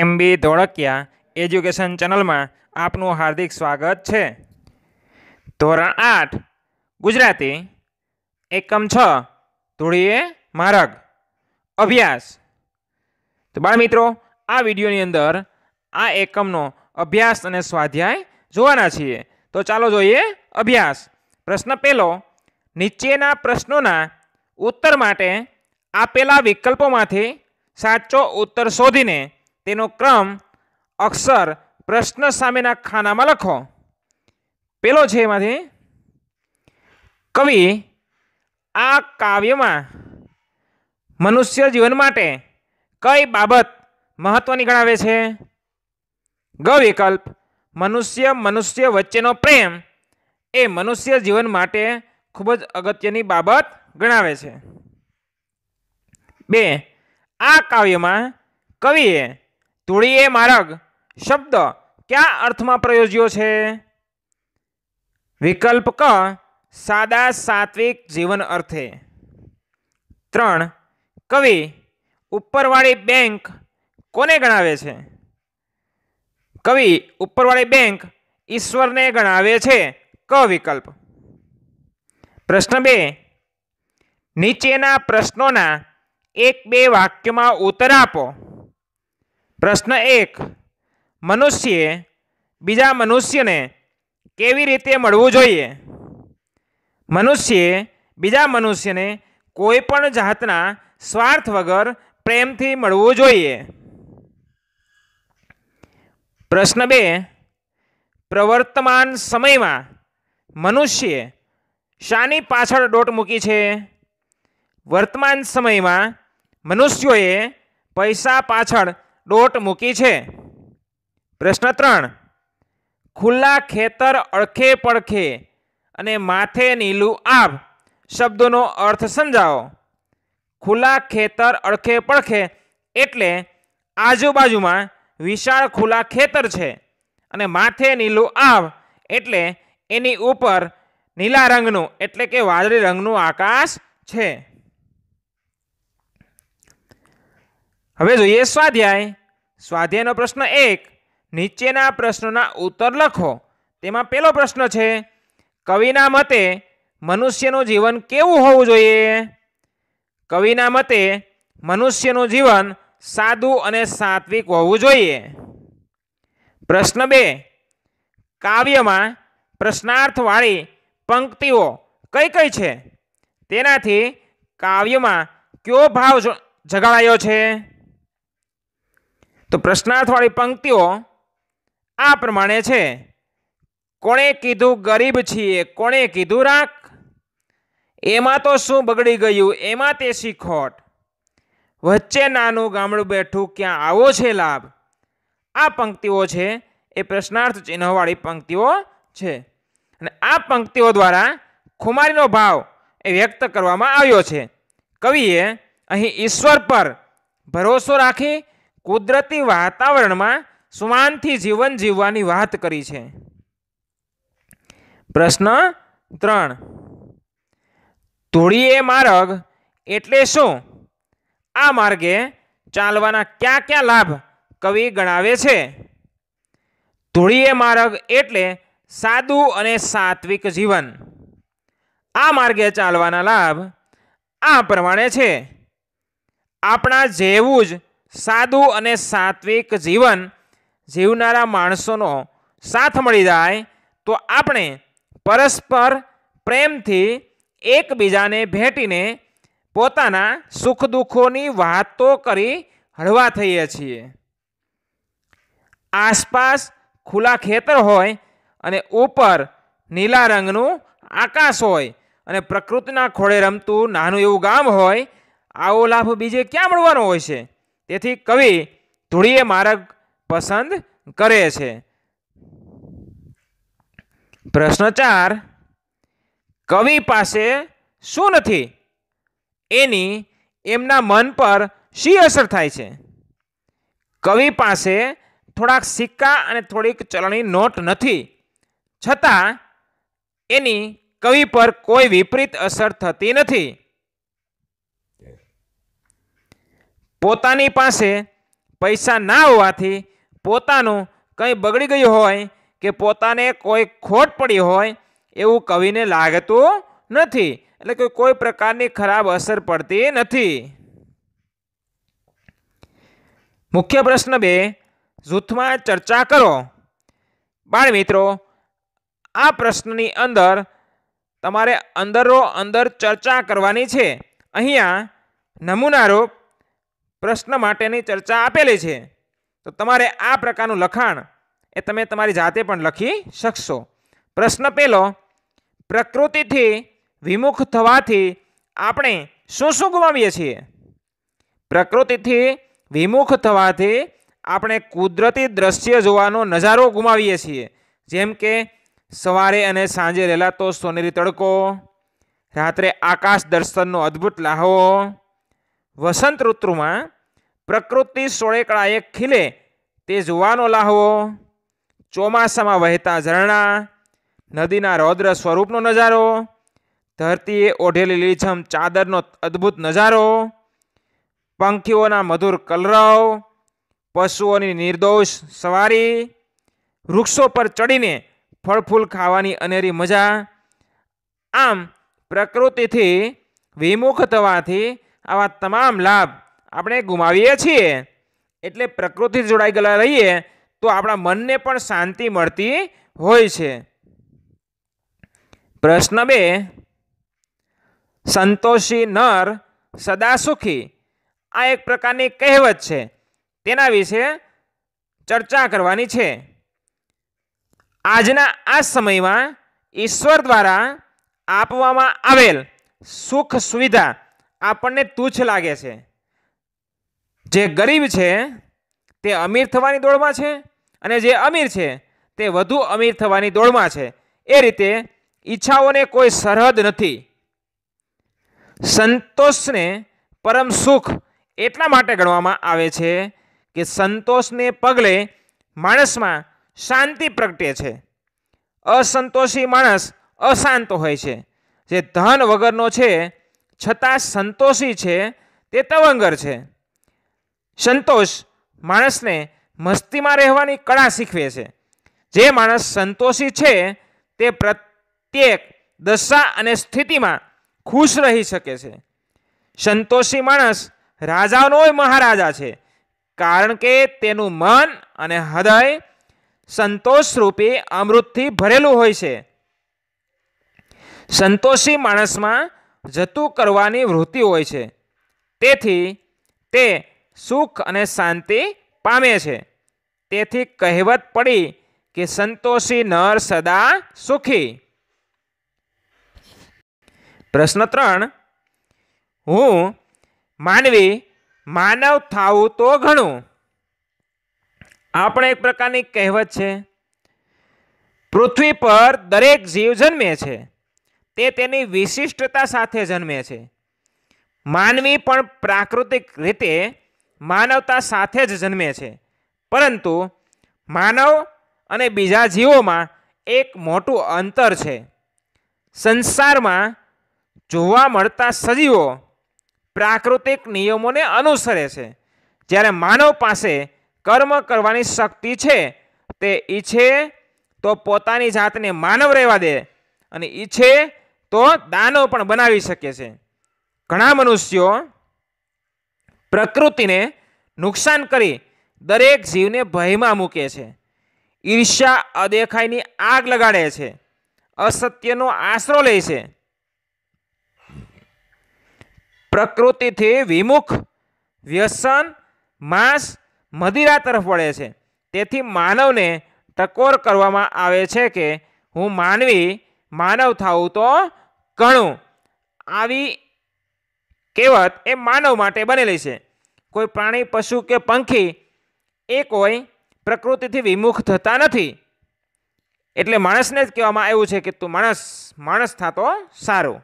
એમ B Dholakia education ચેનલમાં આપનું હાર્દિક સ્વાગત છે ધોરણ આઠ ગુજરાતી એકમ છ ધૂળીએ મારગ અભ્યાસ તો બાળ મિત્રો આ વિડીયોની અંદર આ એકમનો અભ્યાસ અને સ્વાધ્યાય જોવાના છીએ તો ચાલો જોઈએ અભ્યાસ પ્રશ્ન પહેલો નીચેના પ્રશ્નોના ઉત્તર માટે આપેલા વિકલ્પોમાંથી સાચો ઉત્તર શોધીને તેનો ક્રમ અક્ષર પ્રશ્ન સામેના ખાનામાં લખો પેલો છે એમાંથી કવિ આ કાવ્યમાં મનુષ્ય જીવન માટે કઈ બાબત મહત્વની ગણાવે છે ગ વિકલ્પ મનુષ્ય મનુષ્ય વચ્ચેનો પ્રેમ એ મનુષ્ય જીવન માટે ખૂબ જ અગત્યની બાબત ગણાવે છે બે આ કાવ્યમાં કવિએ તૂળીએ મારગ શબ્દ કયા અર્થમાં પ્રયોજ્યો છે વિકલ્પ ક સાદા સાત્વિક જીવન અર્થે ત્રણ કવિ ઉપરવાળી બેંક કોને ગણાવે છે કવિ ઉપરવાળી બેંક ઈશ્વરને ગણાવે છે ક વિકલ્પ પ્રશ્ન બે નીચેના પ્રશ્નોના એક બે વાક્યમાં ઉત્તર આપો પ્રશ્ન એક મનુષ્યએ બીજા મનુષ્યને કેવી રીતે મળવું જોઈએ મનુષ્યએ બીજા મનુષ્યને કોઈ પણ જાતના સ્વાર્થ વગર પ્રેમથી મળવું જોઈએ પ્રશ્ન બે પ્રવર્તમાન સમયમાં મનુષ્યએ શાની પાછળ ડોટ મૂકી છે વર્તમાન સમયમાં મનુષ્યોએ પૈસા પાછળ ડોટ મૂકી છે પ્રશ્ન ત્રણ ખુલ્લા ખેતર અળખે પડખે અને માથે નીલું આભ શબ્દોનો અર્થ સમજાવો ખુલ્લા ખેતર અળખે પડખે એટલે આજુબાજુમાં વિશાળ ખુલ્લા ખેતર છે અને માથે નીલું આભ એટલે એની ઉપર નીલા રંગનું એટલે કે વાદળી રંગનું આકાશ છે હવે જોઈએ સ્વાધ્યાય સ્વાધ્યાયનો પ્રશ્ન એક નીચેના પ્રશ્નોના ઉત્તર લખો તેમાં પેલો પ્રશ્ન છે કવિના મતે મનુષ્યનું જીવન કેવું હોવું જોઈએ કવિના મતે મનુષ્યનું જીવન સાદું અને સાત્વિક હોવું જોઈએ પ્રશ્ન બે કાવ્યમાં પ્રશ્નાર્થવાળી પંક્તિઓ કઈ કઈ છે તેનાથી કાવ્યમાં કયો ભાવ જગાડાયો છે તો પ્રશ્નાર્થવાળી પંક્તિઓ આ પ્રમાણે છે કોણે કીધું ગરીબ છીએ કોણે કીધું રાખ એમાં તો શું બગડી ગયું એમાં તે શીખોટ વચ્ચે નાનું ગામડું બેઠું ક્યાં આવો છે લાભ આ પંક્તિઓ છે એ પ્રશ્નાર્થ ચિહ્નવાળી પંક્તિઓ છે અને આ પંક્તિઓ દ્વારા ખુમારીનો ભાવ એ વ્યક્ત કરવામાં આવ્યો છે કવિએ અહીં ઈશ્વર પર ભરોસો રાખી કુદરતી વાતાવરણમાં શ્વાનથી જીવન જીવવાની વાત કરી છે પ્રશ્ન ત્રણ ધૂળીએ માર્ગ એટલે શું આ માર્ગે ચાલવાના કયા કયા લાભ કવિ ગણાવે છે ધૂળીએ માર્ગ એટલે સાદું અને સાત્વિક જીવન આ માર્ગે ચાલવાના લાભ આ પ્રમાણે છે આપણા જેવું જ સાદું અને સાત્વિક જીવન જીવનારા માણસોનો સાથ મળી જાય તો આપણે પરસ્પર પ્રેમથી એકબીજાને ભેટીને પોતાના સુખ દુઃખોની વાતો કરી હળવા થઈએ છીએ આસપાસ ખુલ્લા ખેતર હોય અને ઉપર નીલા રંગનું આકાશ હોય અને પ્રકૃતિના ખોળે રમતું નાનું એવું ગામ હોય આવો લાભ બીજે ક્યાં મળવાનો હોય છે તેથી કવિ ધૂળીએ માર્ગ પસંદ કરે છે પ્રશ્ન ચાર કવિ પાસે શું નથી એની એમના મન પર શી અસર થાય છે કવિ પાસે થોડાક સિક્કા અને થોડીક ચલણી નોટ નથી છતાં એની કવિ પર કોઈ વિપરીત અસર થતી નથી પોતાની પાસે પૈસા ના હોવાથી પોતાનું કંઈ બગડી ગયું હોય કે પોતાને કોઈ ખોટ પડી હોય એવું કવિને લાગતું નથી એટલે કે કોઈ પ્રકારની ખરાબ અસર પડતી નથી મુખ્ય પ્રશ્ન બે જૂથમાં ચર્ચા કરો બાળ મિત્રો આ પ્રશ્નની અંદર તમારે અંદરો અંદર ચર્ચા કરવાની છે અહીંયા નમૂનારૂપ પ્રશ્ન માટેની ચર્ચા આપેલી છે તો તમારે આ પ્રકારનું લખાણ એ તમે તમારી જાતે પણ લખી શકશો પ્રશ્ન પહેલો પ્રકૃતિથી વિમુખ થવાથી આપણે શું શું ગુમાવીએ છીએ પ્રકૃતિથી વિમુખ થવાથી આપણે કુદરતી દ્રશ્ય જોવાનો નજારો ગુમાવીએ છીએ જેમ કે સવારે અને સાંજે રહેલાતો સોનેરી તડકો રાત્રે આકાશ દર્શનનો અદ્ભુત લાહો વસંત ઋતુમાં પ્રકૃતિ સોળેકળાએ ખીલે તે જોવાનો લાહવો ચોમાસામાં વહેતા ઝરણા નદીના રૌદ્ર સ્વરૂપનો નજારો ધરતીએ ઓઢેલી લીછમ ચાદરનો અદ્ભુત નજારો પંખીઓના મધુર કલરવ પશુઓની નિર્દોષ સવારી વૃક્ષો પર ચડીને ફળફૂલ ખાવાની અનેરી મજા આમ પ્રકૃતિથી વિમુખ થવાથી આવા તમામ લાભ આપણે ગુમાવીએ છીએ એટલે પ્રકૃતિ જોડાઈ ગયેલા રહીએ તો આપણા મનને પણ શાંતિ મળતી હોય છે પ્રશ્ન બે સંતોષી નર સદા સુખી આ એક પ્રકારની કહેવત છે તેના વિશે ચર્ચા કરવાની છે આજના આ સમયમાં ઈશ્વર દ્વારા આપવામાં આવેલ સુખ સુવિધા આપણને તુચ્છ લાગે છે જે ગરીબ છે તે અમીર થવાની દોડમાં છે અને જે અમીર છે તે વધુ અમીર થવાની દોડમાં છે એ રીતે ઈચ્છાઓને કોઈ સરહદ નથી સંતોષને પરમ સુખ એટલા માટે ગણવામાં આવે છે કે સંતોષને પગલે માણસમાં શાંતિ પ્રગટે છે અસંતોષી માણસ અશાંત હોય છે જે ધન વગરનો છે છતાં સંતોષી છે તે તવંગર છે સંતોષ માણસને મસ્તીમાં રહેવાની કળા શીખવે છે જે માણસ સંતોષી છે તે પ્રત્યેક દશા અને સ્થિતિમાં ખુશ રહી શકે છે સંતોષી માણસ રાજાનોય મહારાજા છે કારણ કે તેનું મન અને હૃદય સંતોષરૂપી અમૃતથી ભરેલું હોય છે સંતોષી માણસમાં જતું કરવાની વૃત્તિ હોય છે તેથી તે સુખ અને શાંતિ પામે છે તેથી કહેવત પડી કે સંતોષી નર સદા સુખી પ્રશ્ન ત્રણ હું માનવી માનવ થાવું તો ઘણું આ પણ એક પ્રકારની કહેવત છે પૃથ્વી પર દરેક જીવ જન્મે છે તે તેની વિશિષ્ટતા સાથે જન્મે છે માનવી પણ પ્રાકૃતિક રીતે માનવતા સાથે જ જન્મે છે પરંતુ માનવ અને બીજા જીવોમાં એક મોટું અંતર છે સંસારમાં જોવા મળતા સજીવો પ્રાકૃતિક નિયમોને અનુસરે છે જ્યારે માનવ પાસે કર્મ કરવાની શક્તિ છે તે ઈચ્છે તો પોતાની જાતને માનવ રહેવા દે અને ઈચ્છે તો દાનવ પણ બનાવી શકે છે ઘણા મનુષ્યો પ્રકૃતિને નુકસાન કરી દરેક જીવને ભયમાં મૂકે છે ઈર્ષ્યા અદેખાઈની આગ લગાડે છે અસત્યનો આશરો લે છે પ્રકૃતિથી વિમુખ વ્યસન માંસ મદિરા તરફ વળે છે તેથી માનવને ટકોર કરવામાં આવે છે કે હું માનવી માનવ થાઉં તો ઘણું આવી કહેવત એ માનવ માટે બનેલી છે કોઈ પ્રાણી પશુ કે પંખી એ કોઈ પ્રકૃતિથી વિમુખ થતા નથી એટલે માણસને જ કહેવામાં આવ્યું છે કે તું માણસ માણસ થતો સારું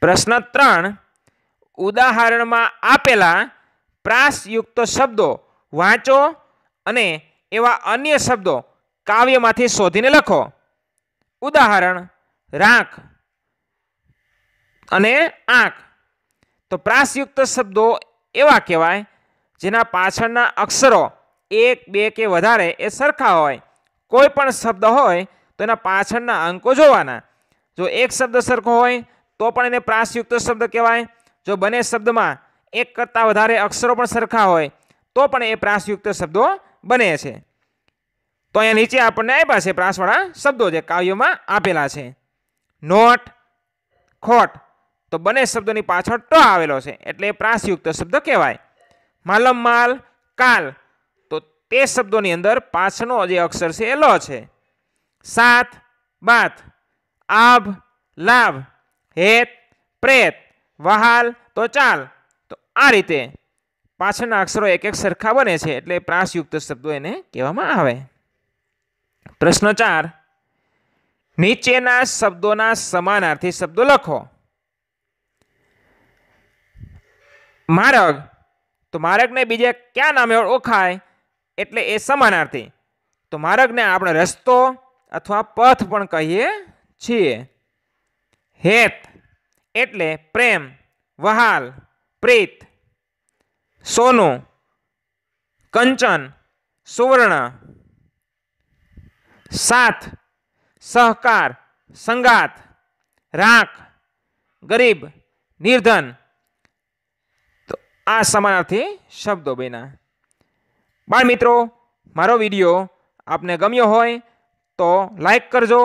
પ્રશ્ન ત્રણ ઉદાહરણમાં આપેલા પ્રાસયુક્ત શબ્દો વાંચો અને એવા અન્ય શબ્દો કાવ્યમાંથી શોધીને લખો ઉદાહરણ રાખ અને આંખ તો પ્રાસયુક્ત શબ્દો એવા કહેવાય જેના પાછળના અક્ષરો એક બે કે વધારે એ સરખા હોય કોઈ પણ શબ્દ હોય તો એના પાછળના અંકો જોવાના જો એક શબ્દ સરખો હોય તો પણ એને પ્રાસયુક્ત શબ્દ કહેવાય જો બંને શબ્દમાં એક કરતાં વધારે અક્ષરો પણ સરખા હોય તો પણ એ પ્રાસયુક્ત શબ્દો બને છે તો અહીંયા નીચે આપણને આપ્યા છે પ્રાસવાળા શબ્દો જે કાવ્યમાં આપેલા છે નોટ ખોટ તો બંને શબ્દોની પાછળ ટ આવેલો છે એટલે એ પ્રાસયુક્ત શબ્દ કહેવાય માલમ માલ કાલ તો તે શબ્દોની અંદર પાછળનો જે અક્ષર છે એ લ છે સાત બાત આભ લાભ હેત પ્રેત વહાલ તો ચાલ તો આ રીતે પાછળના અક્ષરો એક એક સરખા બને છે એટલે પ્રાસયુક્ત શબ્દો એને કહેવામાં આવે પ્રશ્ન ચાર નીચેના શબ્દોના સમાનાર્થી શબ્દો લખો મારગ તો મારગને બીજે ક્યાં નામે ઓળખાય એટલે એ સમાનાર્થી તો મારગને આપણે રસ્તો અથવા પથ પણ કહીએ છીએ હેત એટલે પ્રેમ વહાલ પ્રીત સોનું કંચન સુવર્ણ સાથ સહકાર સંગાત રાખ ગરીબ નિર્ધન આ સમાનાર્થી શબ્દો બેના બાળ મિત્રો મારો વિડીયો આપને ગમ્યો હોય તો લાઈક કરજો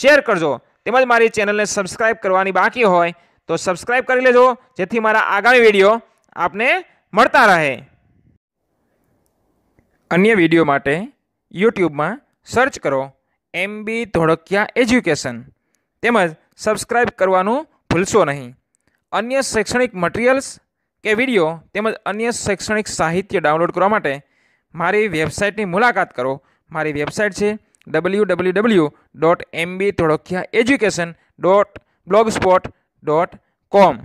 શેર કરજો તેમજ મારી ચેનલને સબસ્ક્રાઈબ કરવાની બાકી હોય તો સબસ્ક્રાઈબ કરી લેજો જેથી મારા આગામી વિડીયો આપને મળતા રહે અન્ય વિડીયો માટે યુટ્યુબમાં સર્ચ કરો એમ બી ધોળકિયા એજ્યુકેશન તેમજ સબસ્ક્રાઇબ કરવાનું ભૂલશો નહીં અન્ય શૈક્ષણિક મટીરિયલ્સ કે વિડીયો તેમજ અન્ય શૈક્ષણિક સાહિત્ય ડાઉનલોડ કરવા માટે મારી વેબસાઇટની મુલાકાત કરો મારી વેબસાઇટ છે W W W dot M B Dholakia education dot blogspot dot કોમ